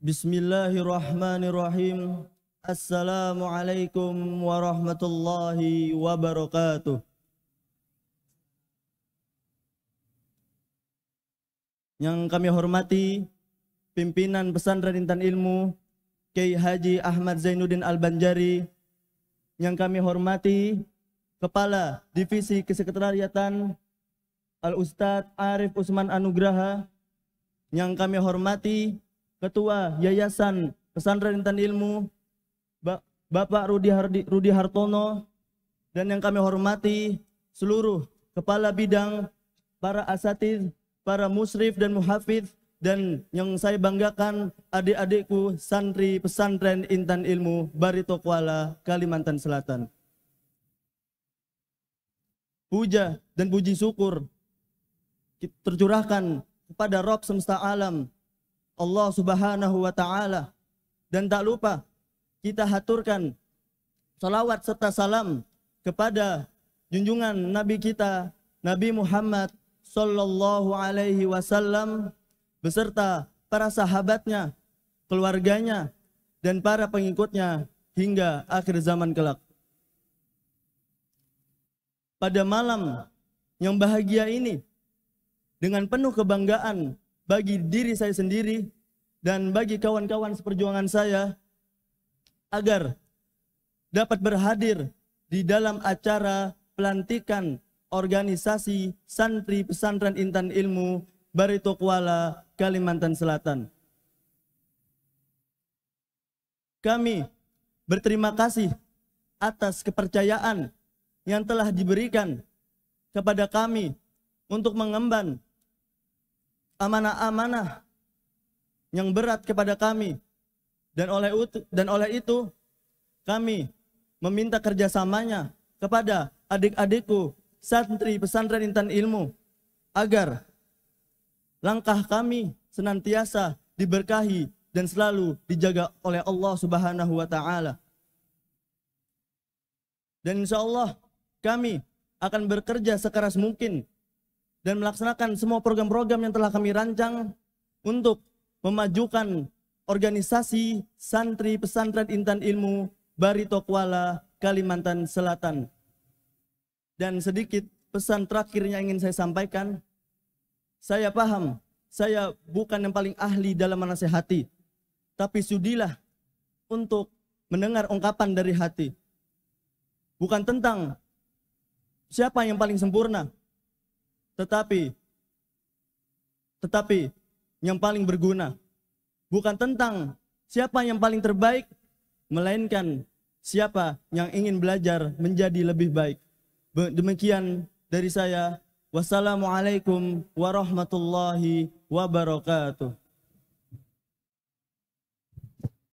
Bismillahirrahmanirrahim. Assalamualaikum warahmatullahi wabarakatuh. Yang kami hormati pimpinan pesantren Intan Ilmu Kiai Haji Ahmad Zainuddin Al-Banjari. Yang kami hormati Kepala Divisi Kesekretariatan Al-Ustadz Arif Usman Anugraha. Yang kami hormati Ketua Yayasan Pesantren Intan Ilmu, Bapak Rudi, Hardi, Rudi Hartono, dan yang kami hormati seluruh kepala bidang, para asatid, para musrif dan muhafid dan yang saya banggakan adik-adikku santri pesantren Intan Ilmu Barito Kuala, Kalimantan Selatan. Puja dan puji syukur tercurahkan kepada Rob semesta alam Allah Subhanahu wa taala. Dan tak lupa kita haturkan salawat serta salam kepada junjungan nabi kita Nabi Muhammad sallallahu alaihi wasallam beserta para sahabatnya, keluarganya dan para pengikutnya hingga akhir zaman kelak. Pada malam yang bahagia ini dengan penuh kebanggaan bagi diri saya sendiri dan bagi kawan-kawan seperjuangan saya agar dapat berhadir di dalam acara pelantikan organisasi santri pesantren Intan Ilmu Barito Kuala, Kalimantan Selatan. Kami berterima kasih atas kepercayaan yang telah diberikan kepada kami untuk mengemban amanah-amanah yang berat kepada kami dan oleh itu, dan oleh itu kami meminta kerjasamanya kepada adik-adikku santri pesantren intan ilmu agar langkah kami senantiasa diberkahi dan selalu dijaga oleh Allah Subhanahu wa taala. Dan insya Allah kami akan bekerja sekeras mungkin dan melaksanakan semua program-program yang telah kami rancang untuk memajukan organisasi santri pesantren Intan Ilmu Barito Kuala Kalimantan Selatan. Dan sedikit pesan terakhirnya ingin saya sampaikan, saya paham saya bukan yang paling ahli dalam menasehati, tapi sudilah untuk mendengar ungkapan dari hati. Bukan tentang siapa yang paling sempurna, tetapi tetapi yang paling berguna bukan tentang siapa yang paling terbaik melainkan siapa yang ingin belajar menjadi lebih baik. Demikian dari saya. Wassalamualaikum warahmatullahi wabarakatuh.